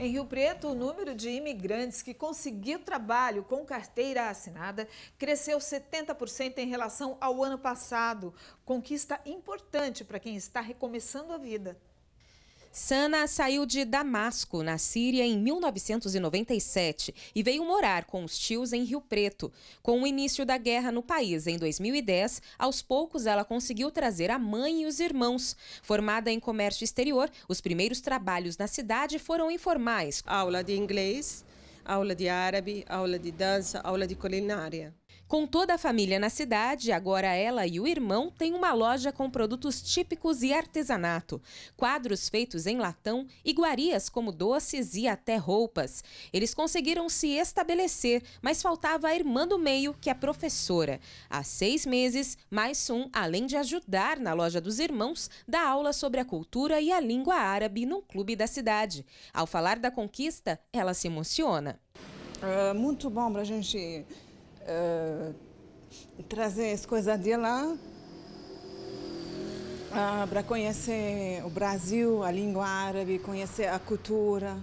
Em Rio Preto, o número de imigrantes que conseguiu trabalho com carteira assinada cresceu 70% em relação ao ano passado. Conquista importante para quem está recomeçando a vida. Sana saiu de Damasco, na Síria, em 1997 e veio morar com os tios em Rio Preto. Com o início da guerra no país em 2010, aos poucos ela conseguiu trazer a mãe e os irmãos. Formada em comércio exterior, os primeiros trabalhos na cidade foram informais. Aula de inglês, aula de árabe, aula de dança, aula de culinária. Com toda a família na cidade, agora ela e o irmão têm uma loja com produtos típicos e artesanato, quadros feitos em latão, iguarias como doces e até roupas. Eles conseguiram se estabelecer, mas faltava a irmã do meio, que é professora. Há seis meses, mais um, além de ajudar na loja dos irmãos, dá aula sobre a cultura e a língua árabe num clube da cidade. Ao falar da conquista, ela se emociona. É muito bom para a gente eh, trazer as coisas de lá uh, ah, para conhecer o Brasil, a língua árabe, conhecer a cultura.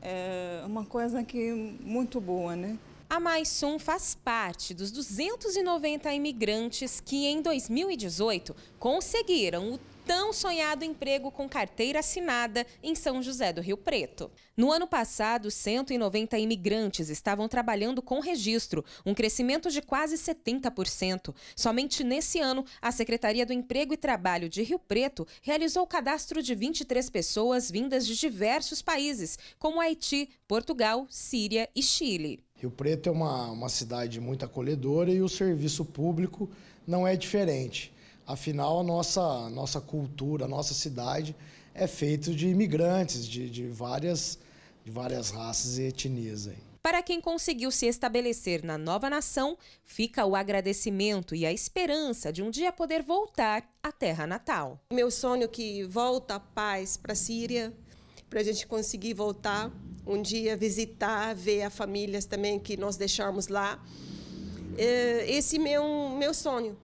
É uma coisa que muito boa, né? A Maisum faz parte dos 290 imigrantes que, em 2018, conseguiram o tão sonhado emprego com carteira assinada em São José do Rio Preto. No ano passado, 190 imigrantes estavam trabalhando com registro, um crescimento de quase 70%. Somente nesse ano, a Secretaria do Emprego e Trabalho de Rio Preto realizou o cadastro de 23 pessoas vindas de diversos países, como Haiti, Portugal, Síria e Chile. Rio Preto é uma, uma cidade muito acolhedora e o serviço público não é diferente. Afinal, a nossa, nossa cultura, a nossa cidade é feita de imigrantes, de, de, várias, de várias raças e etnias. Aí. Para quem conseguiu se estabelecer na nova nação, fica o agradecimento e a esperança de um dia poder voltar à terra natal. Meu sonho é que volta a paz para a Síria, para a gente conseguir voltar um dia visitar, ver as famílias também que nós deixamos lá. Eh, esse é meu, meu sonho.